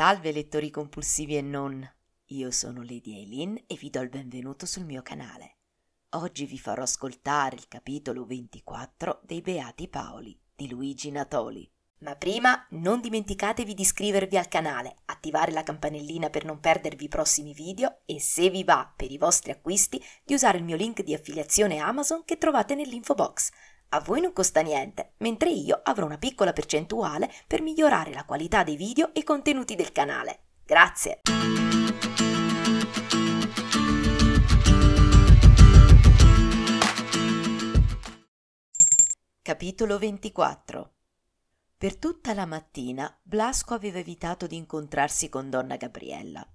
Salve lettori compulsivi e non. Io sono Lady Eileen e vi do il benvenuto sul mio canale. Oggi vi farò ascoltare il capitolo 24 dei Beati Paoli di Luigi Natoli. Ma prima non dimenticatevi di iscrivervi al canale, attivare la campanellina per non perdervi i prossimi video e se vi va per i vostri acquisti di usare il mio link di affiliazione Amazon che trovate nell'info box. A voi non costa niente, mentre io avrò una piccola percentuale per migliorare la qualità dei video e contenuti del canale. Grazie! Capitolo 24 Per tutta la mattina Blasco aveva evitato di incontrarsi con donna Gabriella.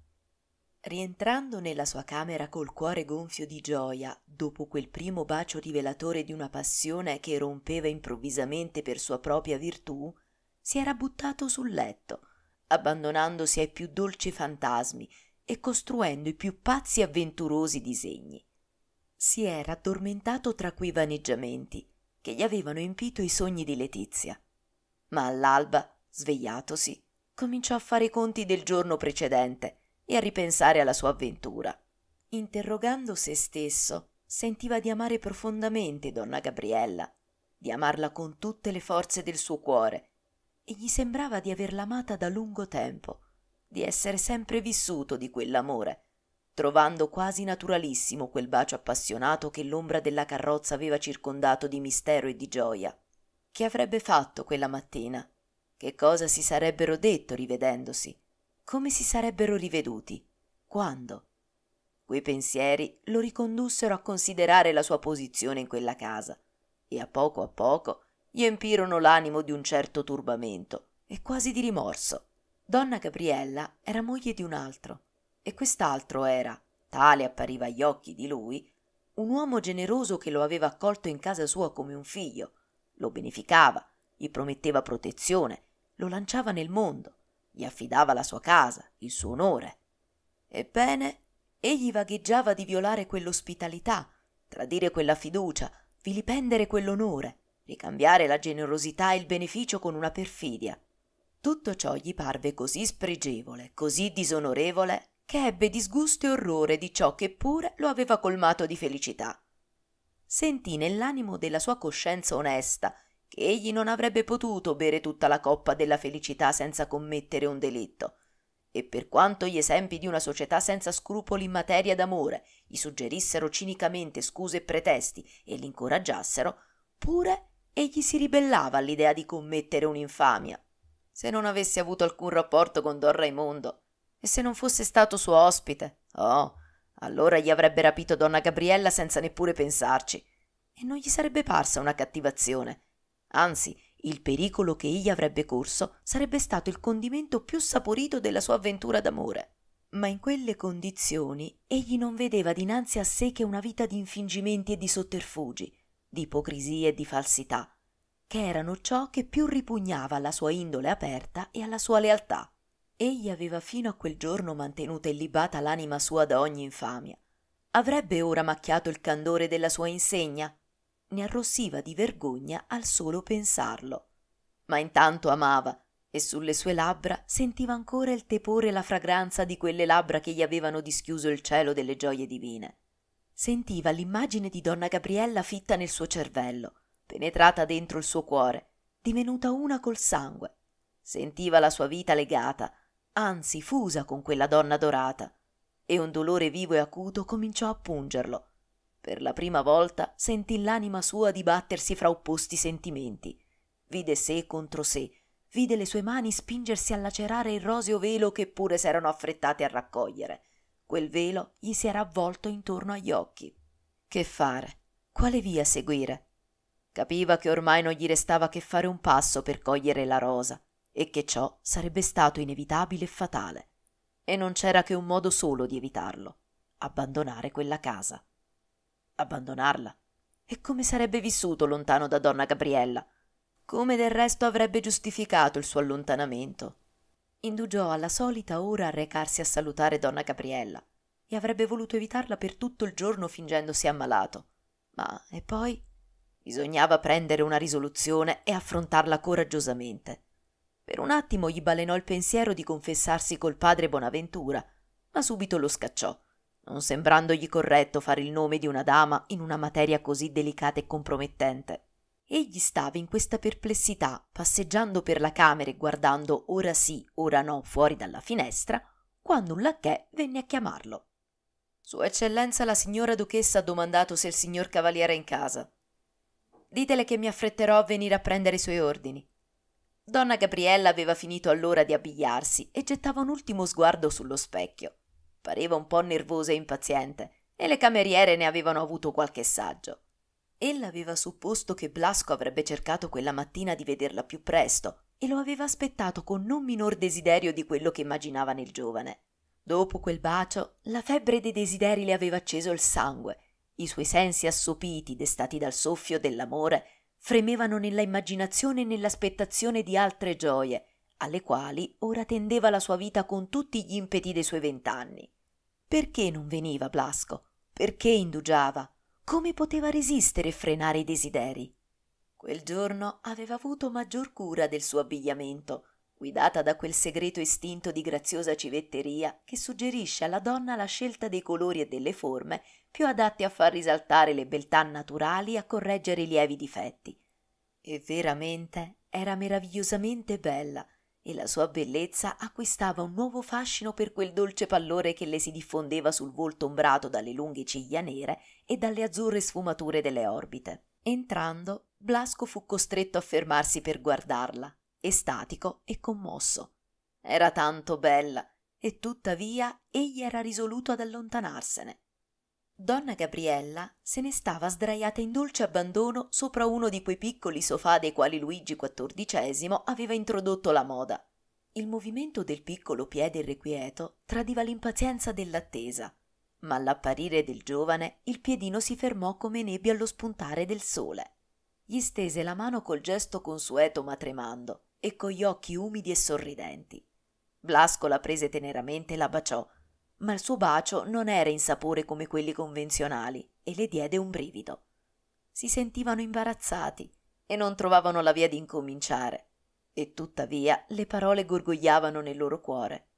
Rientrando nella sua camera col cuore gonfio di gioia, dopo quel primo bacio rivelatore di una passione che rompeva improvvisamente per sua propria virtù, si era buttato sul letto, abbandonandosi ai più dolci fantasmi e costruendo i più pazzi e avventurosi disegni. Si era addormentato tra quei vaneggiamenti che gli avevano empito i sogni di Letizia. Ma all'alba, svegliatosi, cominciò a fare i conti del giorno precedente e a ripensare alla sua avventura. Interrogando se stesso, sentiva di amare profondamente donna Gabriella, di amarla con tutte le forze del suo cuore, e gli sembrava di averla amata da lungo tempo, di essere sempre vissuto di quell'amore, trovando quasi naturalissimo quel bacio appassionato che l'ombra della carrozza aveva circondato di mistero e di gioia. Che avrebbe fatto quella mattina? Che cosa si sarebbero detto rivedendosi? Come si sarebbero riveduti? Quando? Quei pensieri lo ricondussero a considerare la sua posizione in quella casa e a poco a poco gli empirono l'animo di un certo turbamento e quasi di rimorso. Donna Gabriella era moglie di un altro e quest'altro era, tale appariva agli occhi di lui, un uomo generoso che lo aveva accolto in casa sua come un figlio, lo beneficava, gli prometteva protezione, lo lanciava nel mondo gli affidava la sua casa, il suo onore. Ebbene, egli vagheggiava di violare quell'ospitalità, tradire quella fiducia, vilipendere quell'onore, ricambiare la generosità e il beneficio con una perfidia. Tutto ciò gli parve così spregevole, così disonorevole, che ebbe disgusto e orrore di ciò che pure lo aveva colmato di felicità. Sentì nell'animo della sua coscienza onesta che egli non avrebbe potuto bere tutta la coppa della felicità senza commettere un delitto. E per quanto gli esempi di una società senza scrupoli in materia d'amore gli suggerissero cinicamente scuse e pretesti e l'incoraggiassero, pure egli si ribellava all'idea di commettere un'infamia. Se non avesse avuto alcun rapporto con Don Raimondo e se non fosse stato suo ospite, oh, allora gli avrebbe rapito Donna Gabriella senza neppure pensarci e non gli sarebbe parsa una cattivazione anzi il pericolo che egli avrebbe corso sarebbe stato il condimento più saporito della sua avventura d'amore. Ma in quelle condizioni egli non vedeva dinanzi a sé che una vita di infingimenti e di sotterfugi, di ipocrisie e di falsità, che erano ciò che più ripugnava alla sua indole aperta e alla sua lealtà. Egli aveva fino a quel giorno mantenuta illibata l'anima sua da ogni infamia. Avrebbe ora macchiato il candore della sua insegna, ne arrossiva di vergogna al solo pensarlo. Ma intanto amava e sulle sue labbra sentiva ancora il tepore e la fragranza di quelle labbra che gli avevano dischiuso il cielo delle gioie divine. Sentiva l'immagine di donna Gabriella fitta nel suo cervello, penetrata dentro il suo cuore, divenuta una col sangue. Sentiva la sua vita legata, anzi fusa con quella donna dorata, e un dolore vivo e acuto cominciò a pungerlo per la prima volta sentì l'anima sua dibattersi fra opposti sentimenti. Vide sé contro sé, vide le sue mani spingersi a lacerare il roseo velo che pure s'erano affrettate a raccogliere. Quel velo gli si era avvolto intorno agli occhi. Che fare? Quale via seguire? Capiva che ormai non gli restava che fare un passo per cogliere la rosa e che ciò sarebbe stato inevitabile e fatale. E non c'era che un modo solo di evitarlo abbandonare quella casa abbandonarla. E come sarebbe vissuto lontano da donna Gabriella? Come del resto avrebbe giustificato il suo allontanamento? Indugiò alla solita ora a recarsi a salutare donna Gabriella e avrebbe voluto evitarla per tutto il giorno fingendosi ammalato. Ma e poi? Bisognava prendere una risoluzione e affrontarla coraggiosamente. Per un attimo gli balenò il pensiero di confessarsi col padre Bonaventura, ma subito lo scacciò non sembrandogli corretto fare il nome di una dama in una materia così delicata e compromettente. Egli stava in questa perplessità, passeggiando per la camera e guardando ora sì, ora no fuori dalla finestra, quando un lacchè venne a chiamarlo. Sua Eccellenza la signora Duchessa ha domandato se il signor Cavaliere è in casa. Ditele che mi affretterò a venire a prendere i suoi ordini. Donna Gabriella aveva finito allora di abbigliarsi e gettava un ultimo sguardo sullo specchio. Pareva un po' nervosa e impaziente, e le cameriere ne avevano avuto qualche saggio. Ella aveva supposto che Blasco avrebbe cercato quella mattina di vederla più presto e lo aveva aspettato con non minor desiderio di quello che immaginava nel giovane. Dopo quel bacio, la febbre dei desideri le aveva acceso il sangue. I suoi sensi assopiti, destati dal soffio dell'amore, fremevano nella immaginazione e nell'aspettazione di altre gioie, alle quali ora tendeva la sua vita con tutti gli impeti dei suoi vent'anni. Perché non veniva Blasco? Perché indugiava? Come poteva resistere e frenare i desideri? Quel giorno aveva avuto maggior cura del suo abbigliamento, guidata da quel segreto istinto di graziosa civetteria che suggerisce alla donna la scelta dei colori e delle forme più adatti a far risaltare le beltà naturali e a correggere i lievi difetti. E veramente era meravigliosamente bella, e la sua bellezza acquistava un nuovo fascino per quel dolce pallore che le si diffondeva sul volto ombrato dalle lunghe ciglia nere e dalle azzurre sfumature delle orbite. Entrando, Blasco fu costretto a fermarsi per guardarla, estatico e commosso. Era tanto bella, e tuttavia egli era risoluto ad allontanarsene donna gabriella se ne stava sdraiata in dolce abbandono sopra uno di quei piccoli sofà dei quali luigi xiv aveva introdotto la moda il movimento del piccolo piede irrequieto tradiva l'impazienza dell'attesa ma all'apparire del giovane il piedino si fermò come nebbia allo spuntare del sole gli stese la mano col gesto consueto ma tremando e con gli occhi umidi e sorridenti blasco la prese teneramente e la baciò ma il suo bacio non era in sapore come quelli convenzionali e le diede un brivido. Si sentivano imbarazzati e non trovavano la via di incominciare, e tuttavia le parole gorgogliavano nel loro cuore,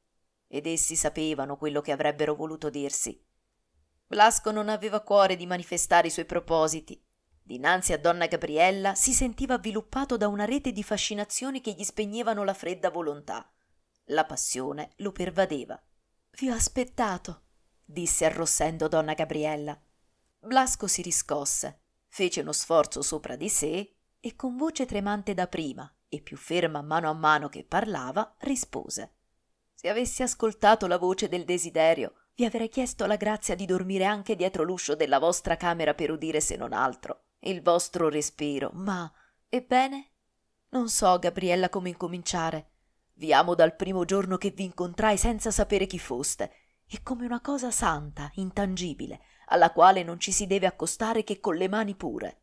ed essi sapevano quello che avrebbero voluto dirsi. Blasco non aveva cuore di manifestare i suoi propositi. Dinanzi a donna Gabriella si sentiva avviluppato da una rete di fascinazioni che gli spegnevano la fredda volontà. La passione lo pervadeva vi ho aspettato, disse arrossendo donna Gabriella. Blasco si riscosse, fece uno sforzo sopra di sé e con voce tremante da prima e più ferma mano a mano che parlava, rispose. Se avessi ascoltato la voce del desiderio, vi avrei chiesto la grazia di dormire anche dietro l'uscio della vostra camera per udire, se non altro, il vostro respiro, ma... Ebbene? Non so, Gabriella, come incominciare. Vi amo dal primo giorno che vi incontrai senza sapere chi foste. e come una cosa santa, intangibile, alla quale non ci si deve accostare che con le mani pure.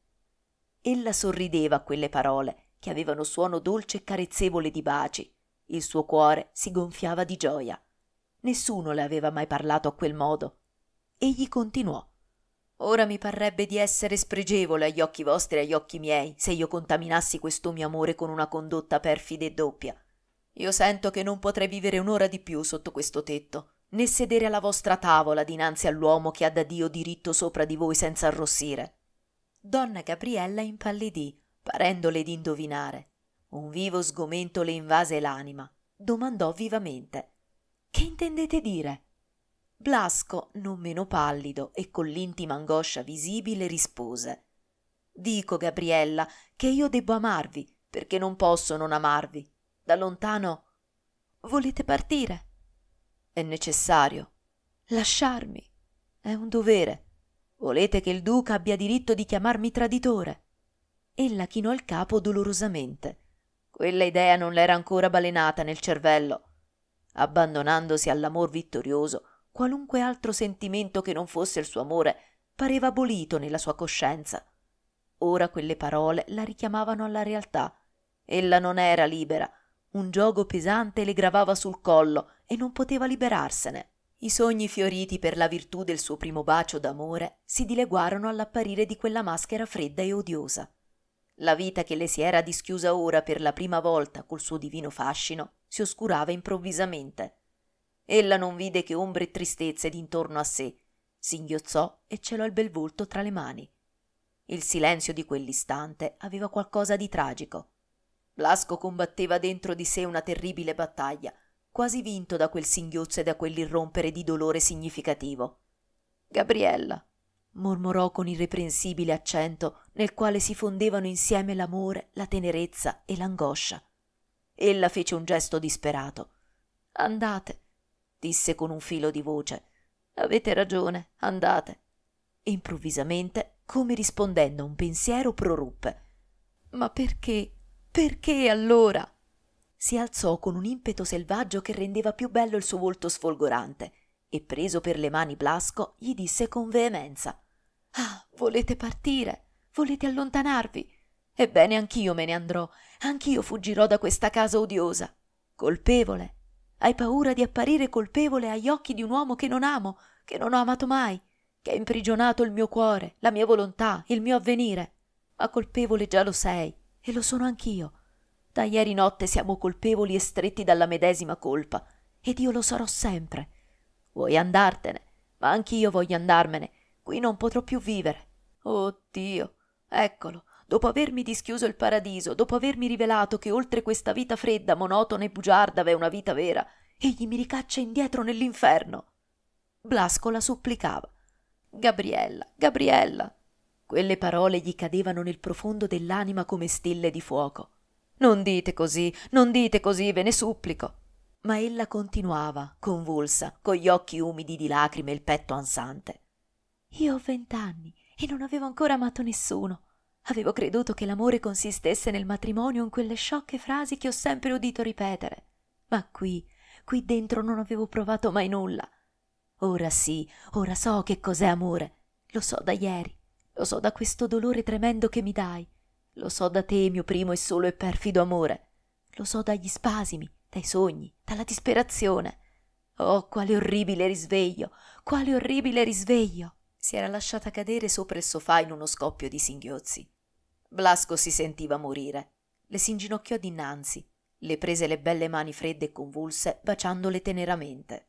Ella sorrideva a quelle parole, che avevano suono dolce e carezzevole di baci. Il suo cuore si gonfiava di gioia. Nessuno le aveva mai parlato a quel modo. Egli continuò. Ora mi parrebbe di essere spregevole agli occhi vostri e agli occhi miei se io contaminassi questo mio amore con una condotta perfida e doppia. Io sento che non potrei vivere un'ora di più sotto questo tetto, né sedere alla vostra tavola dinanzi all'uomo che ha da Dio diritto sopra di voi senza arrossire. Donna Gabriella impallidì, parendole di indovinare. Un vivo sgomento le invase l'anima. Domandò vivamente: Che intendete dire? Blasco, non meno pallido e con l'intima angoscia visibile, rispose: Dico, Gabriella, che io debbo amarvi, perché non posso non amarvi, da lontano volete partire è necessario lasciarmi è un dovere volete che il duca abbia diritto di chiamarmi traditore ella chinò il capo dolorosamente quella idea non le era ancora balenata nel cervello abbandonandosi all'amor vittorioso qualunque altro sentimento che non fosse il suo amore pareva abolito nella sua coscienza ora quelle parole la richiamavano alla realtà ella non era libera un giogo pesante le gravava sul collo e non poteva liberarsene. I sogni fioriti per la virtù del suo primo bacio d'amore si dileguarono all'apparire di quella maschera fredda e odiosa. La vita che le si era dischiusa ora per la prima volta col suo divino fascino si oscurava improvvisamente. Ella non vide che ombre e tristezze d'intorno a sé, singhiozzò e celò il bel volto tra le mani. Il silenzio di quell'istante aveva qualcosa di tragico. Blasco combatteva dentro di sé una terribile battaglia, quasi vinto da quel singhiozzo e da quell'irrompere di dolore significativo. Gabriella, mormorò con irreprensibile accento nel quale si fondevano insieme l'amore, la tenerezza e l'angoscia. Ella fece un gesto disperato. Andate, disse con un filo di voce. Avete ragione, andate. Improvvisamente, come rispondendo a un pensiero, proruppe. Ma perché? Perché allora? Si alzò con un impeto selvaggio che rendeva più bello il suo volto sfolgorante e, preso per le mani Blasco, gli disse con veemenza: Ah, volete partire? Volete allontanarvi? Ebbene, anch'io me ne andrò, anch'io fuggirò da questa casa odiosa. Colpevole. Hai paura di apparire colpevole agli occhi di un uomo che non amo, che non ho amato mai, che ha imprigionato il mio cuore, la mia volontà, il mio avvenire. Ma colpevole già lo sei. E lo sono anch'io. Da ieri notte siamo colpevoli e stretti dalla medesima colpa, ed io lo sarò sempre. Vuoi andartene, ma anch'io voglio andarmene. Qui non potrò più vivere. Oh Dio, eccolo, dopo avermi dischiuso il paradiso, dopo avermi rivelato che oltre questa vita fredda, monotona e bugiarda v'è una vita vera, egli mi ricaccia indietro nell'inferno. Blasco la supplicava. Gabriella, Gabriella, quelle parole gli cadevano nel profondo dell'anima come stelle di fuoco. Non dite così, non dite così, ve ne supplico. Ma ella continuava, convulsa, con gli occhi umidi di lacrime e il petto ansante. Io ho vent'anni e non avevo ancora amato nessuno. Avevo creduto che l'amore consistesse nel matrimonio in quelle sciocche frasi che ho sempre udito ripetere. Ma qui, qui dentro non avevo provato mai nulla. Ora sì, ora so che cos'è amore. Lo so da ieri. Lo so da questo dolore tremendo che mi dai. Lo so da te, mio primo e solo e perfido amore. Lo so dagli spasimi, dai sogni, dalla disperazione. Oh, quale orribile risveglio, quale orribile risveglio! Si era lasciata cadere sopra il sofà in uno scoppio di singhiozzi. Blasco si sentiva morire. Le si inginocchiò dinanzi, le prese le belle mani fredde e convulse, baciandole teneramente.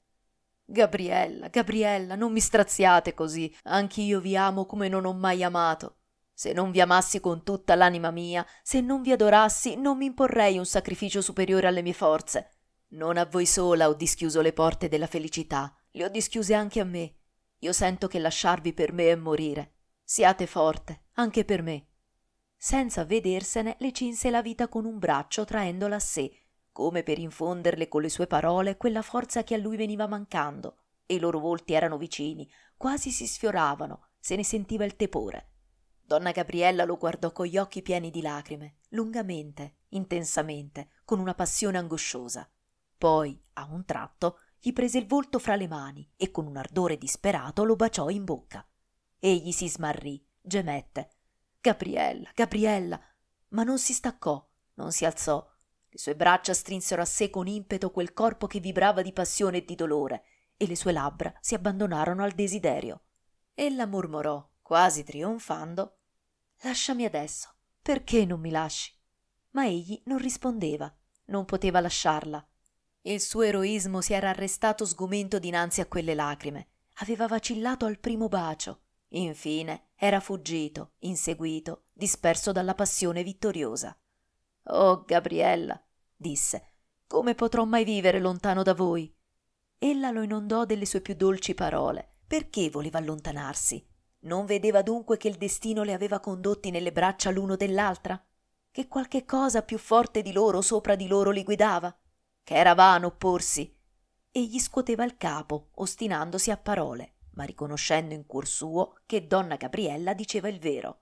Gabriella, Gabriella, non mi straziate così. Anch'io vi amo come non ho mai amato. Se non vi amassi con tutta l'anima mia, se non vi adorassi, non mi imporrei un sacrificio superiore alle mie forze. Non a voi sola ho dischiuso le porte della felicità, le ho dischiuse anche a me. Io sento che lasciarvi per me è morire. Siate forte, anche per me. Senza vedersene, le cinse la vita con un braccio, traendola a sé, come per infonderle con le sue parole quella forza che a lui veniva mancando, e i loro volti erano vicini, quasi si sfioravano, se ne sentiva il tepore. Donna Gabriella lo guardò con gli occhi pieni di lacrime, lungamente, intensamente, con una passione angosciosa. Poi, a un tratto, gli prese il volto fra le mani e con un ardore disperato lo baciò in bocca. Egli si smarrì, gemette. Gabriella, Gabriella! Ma non si staccò, non si alzò, le sue braccia strinsero a sé con impeto quel corpo che vibrava di passione e di dolore, e le sue labbra si abbandonarono al desiderio. Ella mormorò, quasi trionfando, Lasciami adesso, perché non mi lasci? Ma egli non rispondeva, non poteva lasciarla. Il suo eroismo si era arrestato sgomento dinanzi a quelle lacrime, aveva vacillato al primo bacio, infine era fuggito, inseguito, disperso dalla passione vittoriosa. Oh, Gabriella, disse come potrò mai vivere lontano da voi ella lo inondò delle sue più dolci parole perché voleva allontanarsi non vedeva dunque che il destino le aveva condotti nelle braccia l'uno dell'altra che qualche cosa più forte di loro sopra di loro li guidava che era vano opporsi egli scuoteva il capo ostinandosi a parole ma riconoscendo in cuor suo che donna Gabriella diceva il vero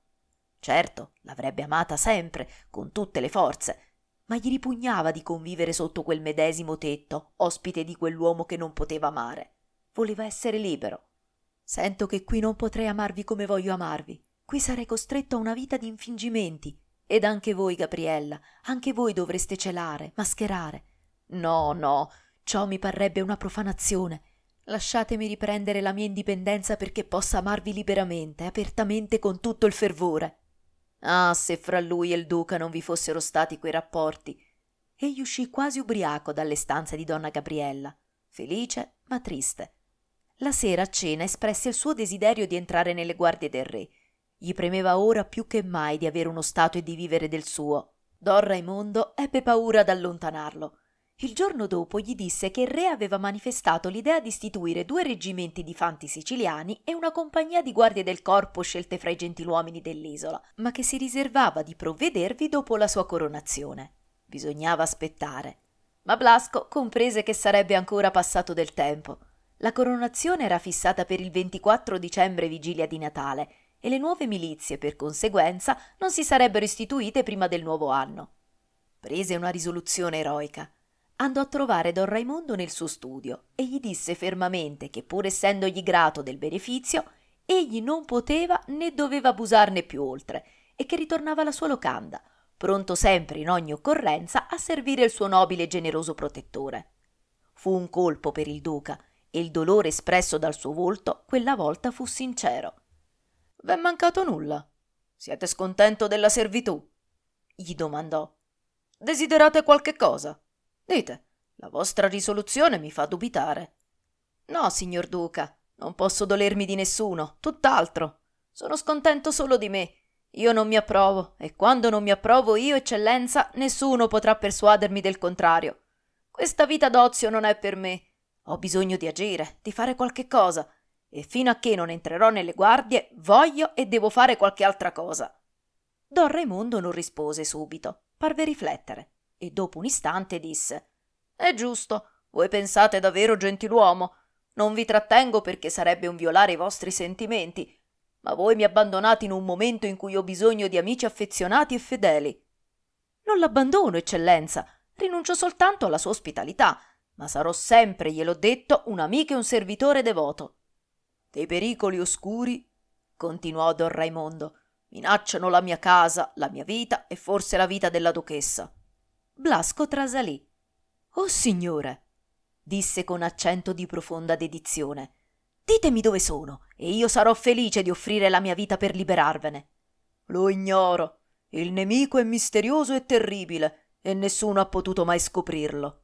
certo l'avrebbe amata sempre con tutte le forze ma gli ripugnava di convivere sotto quel medesimo tetto, ospite di quell'uomo che non poteva amare. Voleva essere libero. Sento che qui non potrei amarvi come voglio amarvi. Qui sarei costretto a una vita di infingimenti. Ed anche voi, Gabriella, anche voi dovreste celare, mascherare. No, no, ciò mi parrebbe una profanazione. Lasciatemi riprendere la mia indipendenza perché possa amarvi liberamente, apertamente, con tutto il fervore. Ah, se fra lui e il duca non vi fossero stati quei rapporti! Egli uscì quasi ubriaco dalle stanze di donna Gabriella, felice ma triste. La sera a cena espresse il suo desiderio di entrare nelle guardie del re. Gli premeva ora più che mai di avere uno stato e di vivere del suo. Don Raimondo ebbe paura ad allontanarlo. Il giorno dopo gli disse che il re aveva manifestato l'idea di istituire due reggimenti di fanti siciliani e una compagnia di guardie del corpo scelte fra i gentiluomini dell'isola, ma che si riservava di provvedervi dopo la sua coronazione. Bisognava aspettare. Ma Blasco comprese che sarebbe ancora passato del tempo. La coronazione era fissata per il 24 dicembre vigilia di Natale e le nuove milizie, per conseguenza, non si sarebbero istituite prima del nuovo anno. Prese una risoluzione eroica andò a trovare don Raimondo nel suo studio e gli disse fermamente che pur essendogli grato del beneficio, egli non poteva né doveva abusarne più oltre e che ritornava alla sua locanda, pronto sempre in ogni occorrenza a servire il suo nobile e generoso protettore. Fu un colpo per il duca e il dolore espresso dal suo volto quella volta fu sincero. V'è mancato nulla? Siete scontento della servitù? gli domandò. Desiderate qualche cosa? Dite, la vostra risoluzione mi fa dubitare. No, signor Duca, non posso dolermi di nessuno, tutt'altro. Sono scontento solo di me. Io non mi approvo, e quando non mi approvo io, eccellenza, nessuno potrà persuadermi del contrario. Questa vita d'ozio non è per me. Ho bisogno di agire, di fare qualche cosa, e fino a che non entrerò nelle guardie, voglio e devo fare qualche altra cosa. Don Raimondo non rispose subito, parve riflettere e dopo un istante disse È giusto, voi pensate davvero gentiluomo. Non vi trattengo perché sarebbe un violare i vostri sentimenti, ma voi mi abbandonate in un momento in cui ho bisogno di amici affezionati e fedeli. Non l'abbandono, eccellenza, rinuncio soltanto alla sua ospitalità, ma sarò sempre, gliel'ho detto, un amico e un servitore devoto. Dei pericoli oscuri, continuò don Raimondo, minacciano la mia casa, la mia vita e forse la vita della duchessa. Blasco trasalì. Oh signore, disse con accento di profonda dedizione, ditemi dove sono e io sarò felice di offrire la mia vita per liberarvene. Lo ignoro. Il nemico è misterioso e terribile e nessuno ha potuto mai scoprirlo.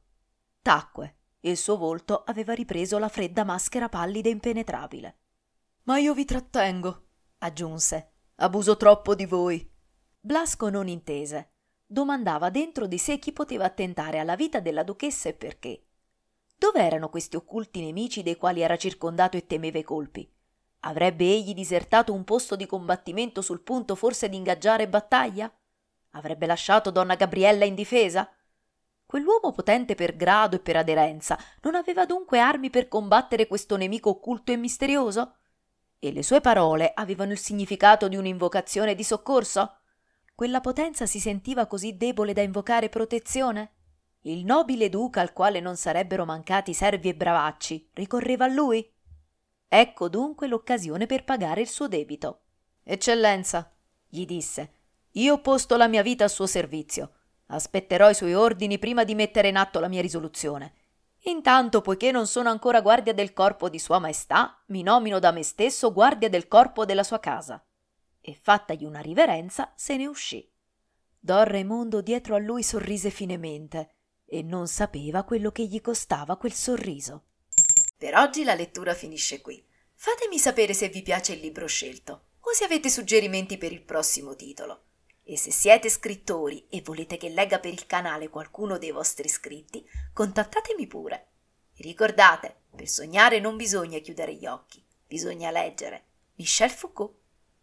Tacque. Il suo volto aveva ripreso la fredda maschera pallida e impenetrabile. Ma io vi trattengo, aggiunse. Abuso troppo di voi. Blasco non intese domandava dentro di sé chi poteva attentare alla vita della duchessa e perché. Dov'erano questi occulti nemici dei quali era circondato e temeva i colpi? Avrebbe egli disertato un posto di combattimento sul punto forse di ingaggiare battaglia? Avrebbe lasciato donna Gabriella in difesa? Quell'uomo potente per grado e per aderenza non aveva dunque armi per combattere questo nemico occulto e misterioso? E le sue parole avevano il significato di un'invocazione di soccorso? quella potenza si sentiva così debole da invocare protezione? Il nobile duca al quale non sarebbero mancati servi e bravacci ricorreva a lui? Ecco dunque l'occasione per pagare il suo debito. Eccellenza, gli disse, io ho posto la mia vita a suo servizio. Aspetterò i suoi ordini prima di mettere in atto la mia risoluzione. Intanto, poiché non sono ancora guardia del corpo di Sua Maestà, mi nomino da me stesso guardia del corpo della sua casa e fattagli una riverenza se ne uscì. Don Raimondo dietro a lui sorrise finemente e non sapeva quello che gli costava quel sorriso. Per oggi la lettura finisce qui. Fatemi sapere se vi piace il libro scelto o se avete suggerimenti per il prossimo titolo. E se siete scrittori e volete che legga per il canale qualcuno dei vostri scritti, contattatemi pure. Ricordate, per sognare non bisogna chiudere gli occhi, bisogna leggere. Michel Foucault